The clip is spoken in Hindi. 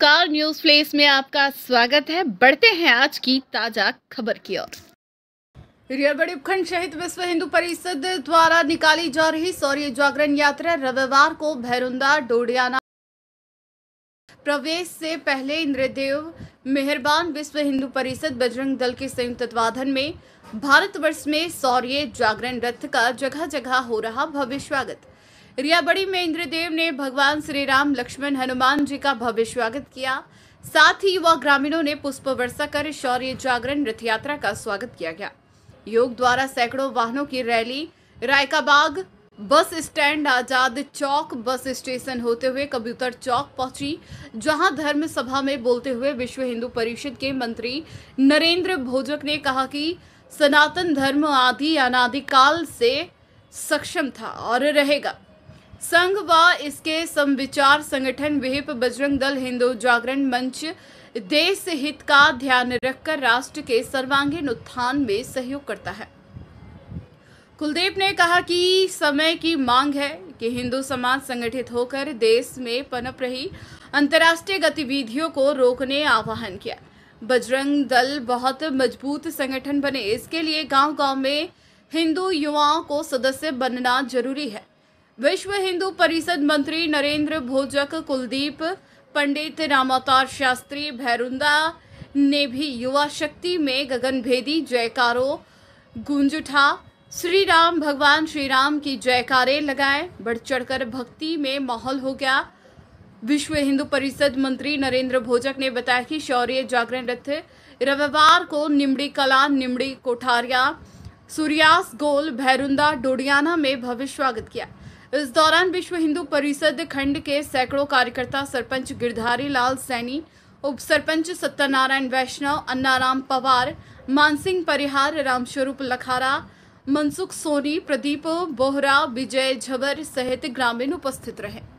कार न्यूज प्लेस में आपका स्वागत है बढ़ते हैं आज की ताजा खबर की ओर रियरगढ़ उपखंड शहीद विश्व हिंदू परिषद द्वारा निकाली जा रही सौर्य जागरण यात्रा रविवार को भैरुंदा डोडियाना प्रवेश से पहले इंद्रदेव मेहरबान विश्व हिंदू परिषद बजरंग दल के संयुक्त तत्वाधान में भारतवर्ष में सौर्य जागरण रथ का जगह जगह हो रहा भव्य स्वागत रियाबड़ी में इंद्रदेव ने भगवान श्री राम लक्ष्मण हनुमान जी का भव्य स्वागत किया साथ ही युवा ग्रामीणों ने पुष्प वर्षा कर शौर्य जागरण रथ यात्रा का स्वागत किया गया योग द्वारा सैकड़ों वाहनों की रैली रायकाबाग बस स्टैंड आजाद चौक बस स्टेशन होते हुए कबूतर चौक पहुंची जहां धर्म सभा में बोलते हुए विश्व हिंदू परिषद के मंत्री नरेंद्र भोजक ने कहा कि सनातन धर्म आदि अनादिकाल से सक्षम था और रहेगा संघ व इसके समविचार संगठन विहिप बजरंग दल हिंदू जागरण मंच देश हित का ध्यान रखकर राष्ट्र के सर्वांगीण उत्थान में सहयोग करता है कुलदीप ने कहा कि समय की मांग है कि हिंदू समाज संगठित होकर देश में पनप रही अंतर्राष्ट्रीय गतिविधियों को रोकने आह्वान किया बजरंग दल बहुत मजबूत संगठन बने इसके लिए गांव-गांव में हिंदू युवाओं को सदस्य बनना जरूरी है विश्व हिंदू परिषद मंत्री नरेंद्र भोजक कुलदीप पंडित रामावतार शास्त्री भैरुंदा ने भी युवा शक्ति में गगनभेदी जयकारों गूंज उठा श्री राम भगवान श्री राम की जयकारे लगाए बढ़ चढ़कर भक्ति में माहौल हो गया विश्व हिंदू परिषद मंत्री नरेंद्र भोजक ने बताया कि शौर्य जागरण रथ रविवार को निमड़ी कला निमड़ी कोठारिया सूर्यास गोल भैरुंदा डोडियाना में भव्य स्वागत किया इस दौरान विश्व हिंदू परिषद खंड के सैकड़ों कार्यकर्ता सरपंच गिरधारी लाल सैनी उप सरपंच सत्यनारायण वैष्णव अन्नाराम पवार मानसिंह परिहार रामस्वरूप लखारा मनसुख सोनी प्रदीप बोहरा विजय झबर सहित ग्रामीण उपस्थित रहे